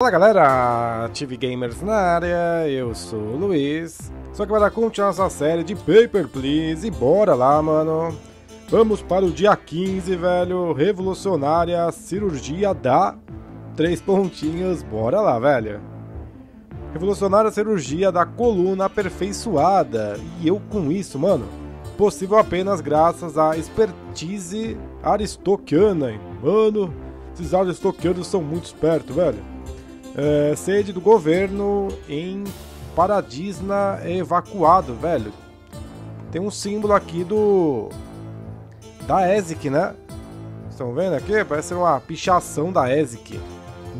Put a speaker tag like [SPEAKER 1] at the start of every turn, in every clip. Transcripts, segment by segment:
[SPEAKER 1] Fala galera, TV Gamers na área, eu sou o Luiz. Só que vai dar continuar nossa série de Paper Please e bora lá, mano. Vamos para o dia 15, velho, revolucionária cirurgia da três pontinhos, bora lá, velho. Revolucionária cirurgia da coluna aperfeiçoada. E eu com isso, mano, possível apenas graças à expertise aristoquiana. Mano, esses aristoquianos são muito espertos, velho. É, sede do governo em Paradisna é evacuado, velho. Tem um símbolo aqui do. Da ESIC, né? Estão vendo aqui? Parece uma pichação da ESIC.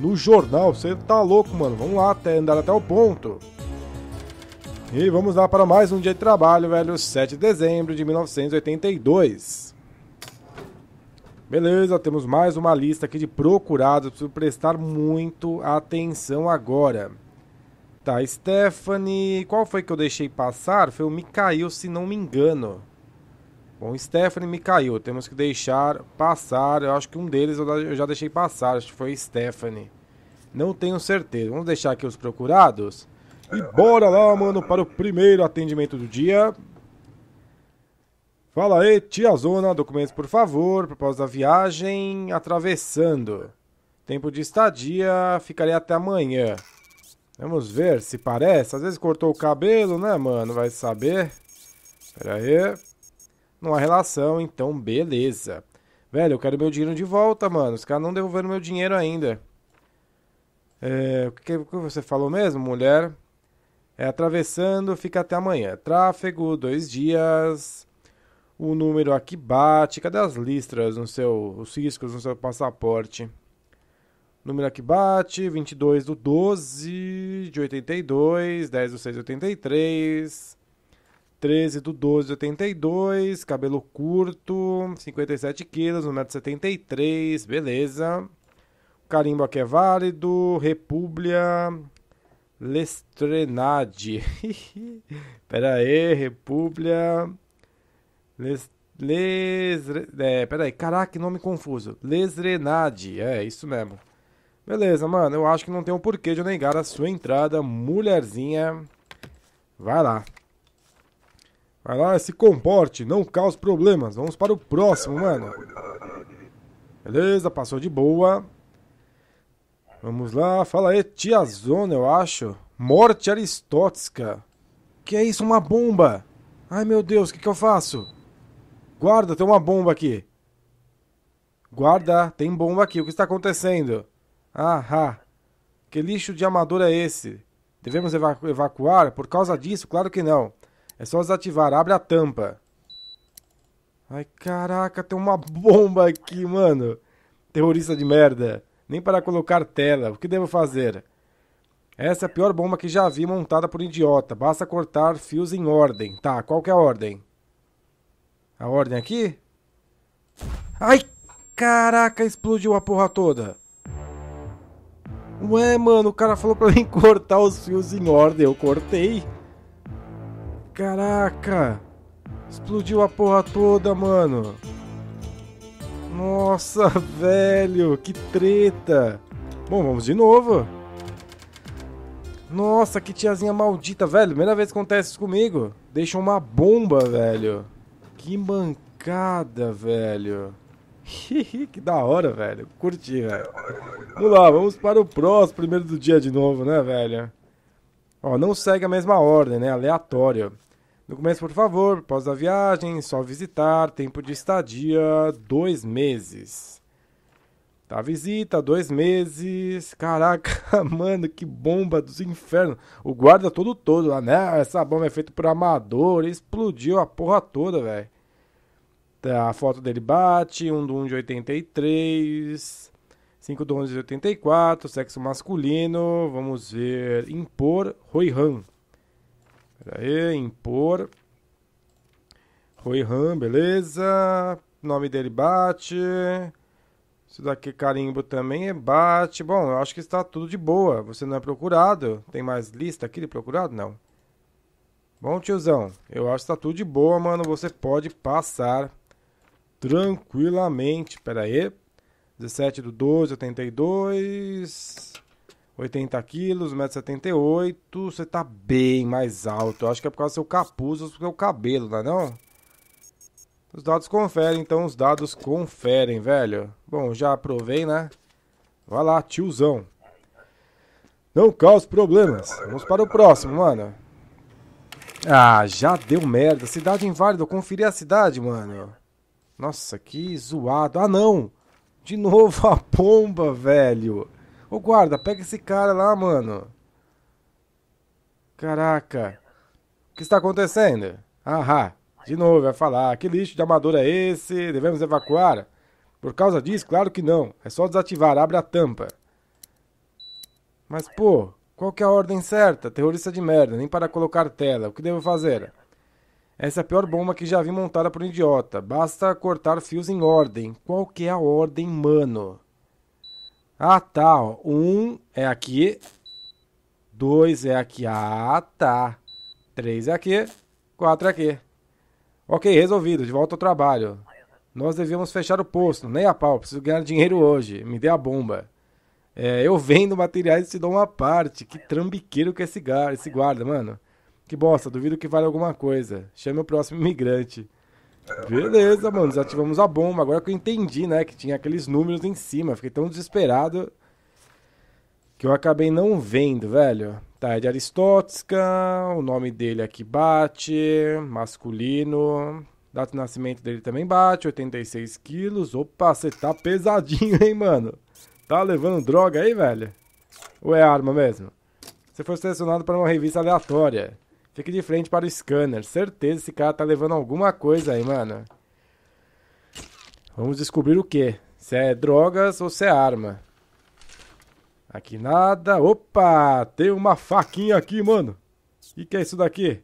[SPEAKER 1] No jornal, você tá louco, mano. Vamos lá, até andar até o ponto. E vamos lá para mais um dia de trabalho, velho. 7 de dezembro de 1982. Beleza, temos mais uma lista aqui de procurados. Preciso prestar muito atenção agora. Tá, Stephanie. Qual foi que eu deixei passar? Foi o Micael, se não me engano. Bom, Stephanie me caiu. Temos que deixar passar. Eu acho que um deles eu já deixei passar. Acho que foi Stephanie. Não tenho certeza. Vamos deixar aqui os procurados. E é. bora lá, mano, para o primeiro atendimento do dia. Fala aí, tia Zona, documentos por favor, propósito da viagem, atravessando. Tempo de estadia, ficaria até amanhã. Vamos ver se parece. Às vezes cortou o cabelo, né, mano? Vai saber. Pera aí. Não há relação, então beleza. Velho, eu quero meu dinheiro de volta, mano. Os caras não devolveram meu dinheiro ainda. É, o que, que você falou mesmo, mulher? É atravessando, fica até amanhã. Tráfego, dois dias o número aqui bate. Cadê as listras no seu. os riscos no seu passaporte? Número aqui bate, 22 do 12 de 82, 10 do 6 de 83, 13 do 12 de 82, cabelo curto, 57 quilos, 1,73m, beleza. O carimbo aqui é válido, República Lestrenade. Pera aí, República... Les, Les, é, peraí, caraca, que nome confuso. Lesrenade, é, isso mesmo. Beleza, mano, eu acho que não tem o um porquê de eu negar a sua entrada, mulherzinha. Vai lá. Vai lá, se comporte, não cause problemas. Vamos para o próximo, mano. Beleza, passou de boa. Vamos lá, fala aí, tia Zona, eu acho. Morte aristótica. Que é isso, uma bomba? Ai meu Deus, o que, que eu faço? Guarda, tem uma bomba aqui. Guarda, tem bomba aqui. O que está acontecendo? Ahá. Que lixo de amador é esse? Devemos evacu evacuar por causa disso? Claro que não. É só desativar. Abre a tampa. Ai, caraca, tem uma bomba aqui, mano. Terrorista de merda. Nem para colocar tela. O que devo fazer? Essa é a pior bomba que já vi montada por idiota. Basta cortar fios em ordem. Tá, qual que é a ordem? A ordem aqui? Ai, caraca, explodiu a porra toda. Ué, mano, o cara falou pra mim cortar os fios em ordem, eu cortei. Caraca, explodiu a porra toda, mano. Nossa, velho, que treta. Bom, vamos de novo. Nossa, que tiazinha maldita, velho. Primeira vez que acontece isso comigo. Deixa uma bomba, velho. Que mancada, velho. que da hora, velho. Curti, velho. Vamos lá, vamos para o próximo, primeiro do dia de novo, né, velho? Ó, não segue a mesma ordem, né? Aleatório. No começo, por favor, pós da viagem, só visitar, tempo de estadia, dois meses. Tá visita, dois meses. Caraca, mano, que bomba dos infernos. O guarda todo todo lá, né? Essa bomba é feita por amador. Explodiu a porra toda, velho. Tá, a foto dele bate. Um do 1 de 83. 5 do 11 de 84. Sexo masculino. Vamos ver. Impor. Roihan. Pera aí, impor. Roihan, beleza. Nome dele bate. Isso daqui, carimbo também é bate. Bom, eu acho que está tudo de boa. Você não é procurado. Tem mais lista aqui de procurado? Não. Bom, tiozão, eu acho que está tudo de boa, mano. Você pode passar tranquilamente. Pera aí. 17 do 12, 82. 80 quilos, 1,78m. Você tá bem mais alto. Eu acho que é por causa do seu capuz ou do seu cabelo, não é não? Os dados conferem, então os dados conferem, velho. Bom, já aprovei, né? Vai lá, tiozão. Não cause problemas. Vamos para o próximo, mano. Ah, já deu merda. Cidade inválida. Eu conferi a cidade, mano. Nossa, que zoado. Ah, não. De novo a pomba, velho. Ô, guarda, pega esse cara lá, mano. Caraca. O que está acontecendo? Ahá. De novo, vai falar: ah, que lixo de amador é esse? Devemos evacuar? Por causa disso, claro que não. É só desativar, abre a tampa. Mas, pô, qual que é a ordem certa? Terrorista de merda, nem para colocar tela. O que devo fazer? Essa é a pior bomba que já vi montada por um idiota. Basta cortar fios em ordem. Qual que é a ordem, mano? Ah, tá. Um é aqui. Dois é aqui. Ah, tá. Três é aqui. Quatro é aqui. Ok, resolvido, de volta ao trabalho. Nós devíamos fechar o posto, nem a pau, preciso ganhar dinheiro hoje, me dê a bomba. É, eu vendo materiais e te dou uma parte, que trambiqueiro que é esse, gar, esse guarda, mano. Que bosta, duvido que vale alguma coisa. Chame o próximo imigrante. Beleza, mano, desativamos a bomba. Agora que eu entendi, né, que tinha aqueles números em cima. Fiquei tão desesperado que eu acabei não vendo, velho. Tá, é de Aristótica, o nome dele aqui é bate, masculino, data de nascimento dele também bate, 86 quilos. Opa, você tá pesadinho, hein, mano? Tá levando droga aí, velho? Ou é arma mesmo? Você foi selecionado para uma revista aleatória. Fique de frente para o scanner. Certeza esse cara tá levando alguma coisa aí, mano. Vamos descobrir o que. Se é drogas ou se é arma. Aqui nada. Opa! Tem uma faquinha aqui, mano. O que, é isso daqui?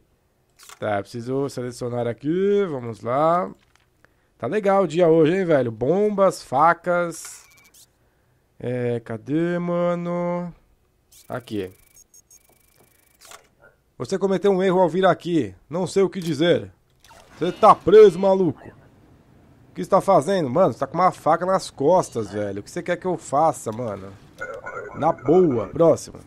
[SPEAKER 1] Tá, preciso selecionar aqui. Vamos lá. Tá legal o dia hoje, hein, velho? Bombas, facas. É, cadê, mano? Aqui. Você cometeu um erro ao vir aqui. Não sei o que dizer. Você tá preso, maluco. O que está fazendo? Mano, você tá com uma faca nas costas, velho. O que você quer que eu faça, mano? Na boa. Próximo.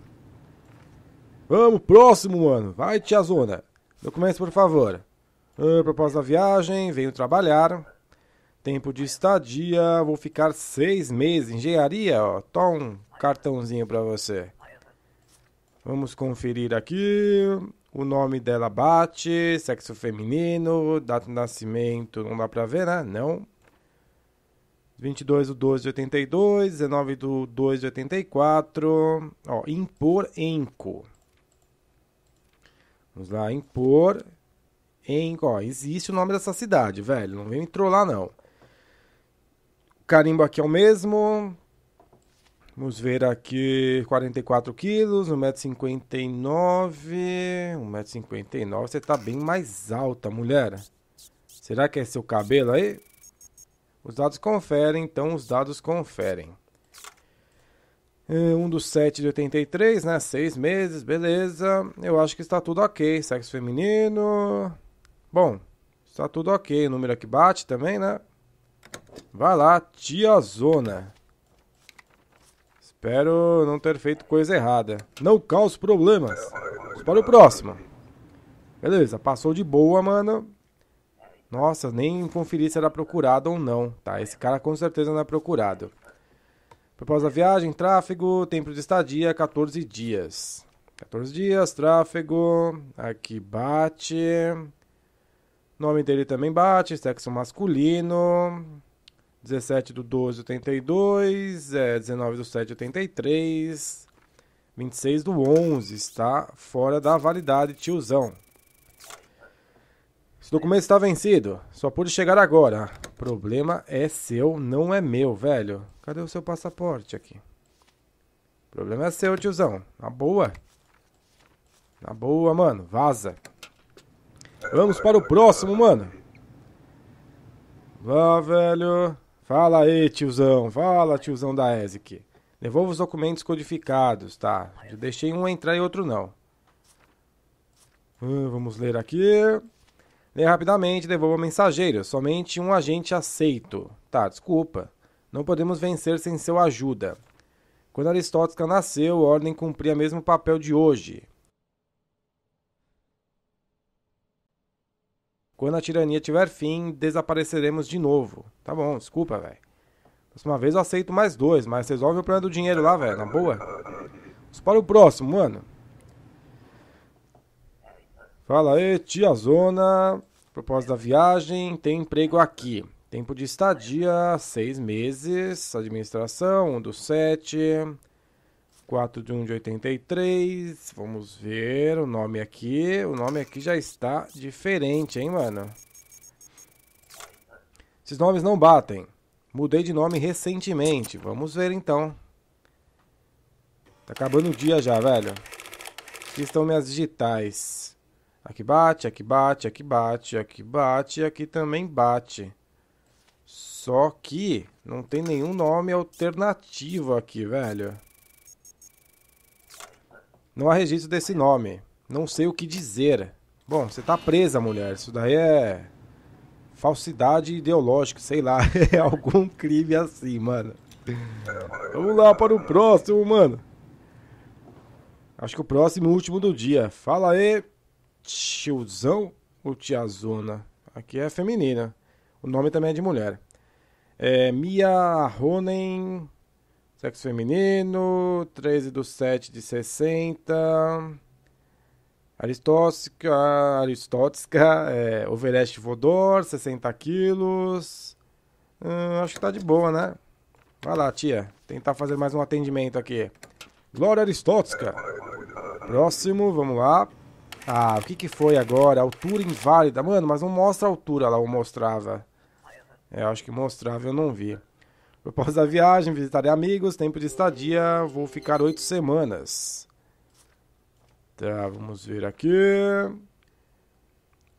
[SPEAKER 1] Vamos, próximo, mano. Vai, tia Zona. Documentos, por favor. Ah, proposta da viagem, venho trabalhar. Tempo de estadia, vou ficar seis meses. Engenharia, ó. Toma um cartãozinho pra você. Vamos conferir aqui. O nome dela bate, sexo feminino, data de nascimento, não dá pra ver, né? Não. 22 do 12 de 82, 19 do 2 de 84. Ó, impor enco. Vamos lá, impor enco. Ó, existe o nome dessa cidade, velho. Não vem me trollar, não. O carimbo aqui é o mesmo. Vamos ver aqui, 44 quilos, 1,59m. 1,59m, você tá bem mais alta, mulher. Será que é seu cabelo aí? Os dados conferem, então os dados conferem. É, um dos 7 de 83, né? Seis meses, beleza. Eu acho que está tudo ok. Sexo feminino. Bom, está tudo ok. O número aqui bate também, né? Vai lá, tia Zona. Espero não ter feito coisa errada. Não cause problemas. Para o próximo. Beleza, passou de boa, mano. Nossa, nem conferi se era procurado ou não, tá? Esse cara com certeza não é procurado. Propósito da viagem, tráfego, tempo de estadia, 14 dias. 14 dias, tráfego, aqui bate. Nome dele também bate, sexo masculino. 17 do 12, 82. É, 19 do 7, 83. 26 do 11, está fora da validade, tiozão. Esse documento está vencido. Só pôde chegar agora. Problema é seu, não é meu, velho. Cadê o seu passaporte aqui? Problema é seu, tiozão. Na boa. Na boa, mano. Vaza. Vamos para o próximo, mano. Vá, velho. Fala aí, tiozão. Fala, tiozão da ESIC. Devolva os documentos codificados, tá? Eu deixei um entrar e outro não. Ah, vamos ler aqui. Leia rapidamente e devolva o mensageiro. Somente um agente aceito. Tá, desculpa. Não podemos vencer sem seu ajuda. Quando Aristóteles nasceu, a ordem cumpria o mesmo papel de hoje. Quando a tirania tiver fim, desapareceremos de novo. Tá bom, desculpa, velho. Próxima vez eu aceito mais dois, mas resolve o problema do dinheiro lá, velho, na boa. Vamos para o próximo, mano. Fala aí, tia Zona propósito da viagem, tem emprego aqui. Tempo de estadia, seis meses. Administração, um dos sete. 4 de 1 um de 83. Vamos ver o nome aqui. O nome aqui já está diferente, hein, mano? Esses nomes não batem. Mudei de nome recentemente. Vamos ver, então. Tá acabando o dia já, velho. Aqui estão minhas digitais. Aqui bate, aqui bate, aqui bate, aqui bate e aqui também bate. Só que não tem nenhum nome alternativo aqui, velho. Não há registro desse nome. Não sei o que dizer. Bom, você tá presa, mulher. Isso daí é falsidade ideológica, sei lá. É algum crime assim, mano. Vamos lá para o próximo, mano. Acho que o próximo, último do dia. Fala aí tiozão ou tiazona. Aqui é feminina. O nome também é de mulher. É Mia Ronen, sexo feminino, 13 do 7 de 60. Aristótica, Aristótica, é, Overest Vodor, 60 quilos. Hum, acho que tá de boa, né? Vai lá, tia. Tentar fazer mais um atendimento aqui. Glória Aristótica. Próximo, vamos lá. Ah, o que que foi agora? Altura inválida. Mano, mas não mostra a altura lá, ou mostrava. É, acho que mostrava, eu não vi. Propósito da viagem, visitarei amigos, tempo de estadia, vou ficar oito semanas. Tá, vamos ver aqui.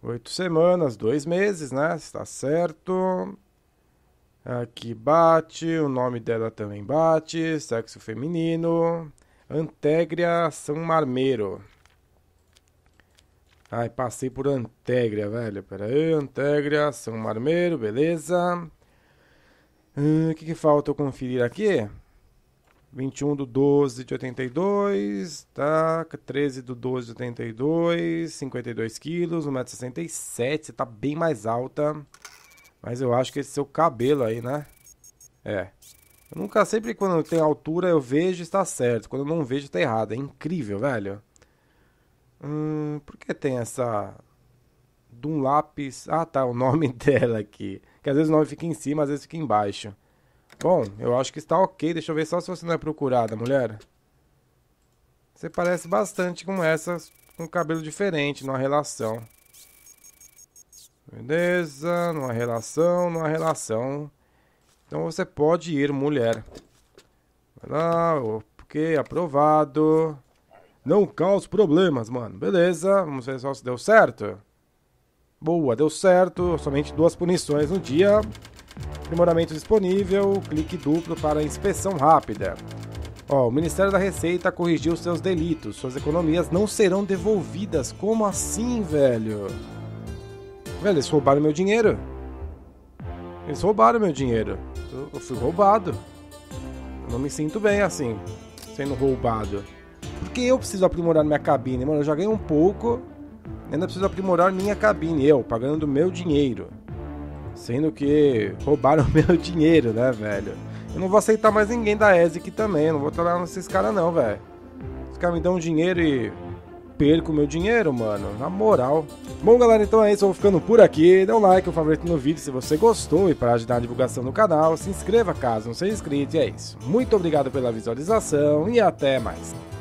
[SPEAKER 1] Oito semanas, dois meses, né? Está certo. Aqui bate, o nome dela também bate, sexo feminino. Antegria São Marmeiro. Ai, passei por Antegria, velho. Pera aí, Antegria, São Marmeiro, beleza. O ah, hum, que, que falta eu conferir aqui? 21 do 12 de 82, tá? 13 do 12 de 82, 52 quilos, 1,67m, você tá bem mais alta. Mas eu acho que esse seu cabelo aí, né? É. Eu nunca, sempre quando tem altura eu vejo está certo, quando eu não vejo tá errado. É incrível, velho. Hum, por que tem essa. De um lápis. Ah, tá, o nome dela aqui. Que às vezes o nome fica em cima, às vezes fica embaixo. Bom, eu acho que está ok. Deixa eu ver só se você não é procurada, mulher. Você parece bastante com essa, com cabelo diferente, numa relação. Beleza, numa relação, numa relação. Então você pode ir, mulher. Vai lá, ok, aprovado. Não cause problemas, mano. Beleza, vamos ver só se deu certo. Boa, deu certo. Somente duas punições no dia. Aprimoramento disponível. Clique duplo para inspeção rápida. Ó, o Ministério da Receita corrigiu seus delitos. Suas economias não serão devolvidas. Como assim, velho? Velho, eles roubaram meu dinheiro. Eles roubaram meu dinheiro. Eu fui roubado. Eu não me sinto bem assim, sendo roubado que eu preciso aprimorar minha cabine? Mano, eu já ganhei um pouco, ainda preciso aprimorar minha cabine, eu, pagando meu dinheiro. Sendo que roubaram meu dinheiro, né, velho? Eu não vou aceitar mais ninguém da ESIC também, eu não vou trabalhar nesses caras não, velho. Os caras me dão dinheiro e perco meu dinheiro, mano. Na moral. Bom, galera, então é isso. Eu vou ficando por aqui. Dê um like, um favorito no vídeo se você gostou e para ajudar a divulgação do canal. Se inscreva caso não seja inscrito. E é isso. Muito obrigado pela visualização e até mais.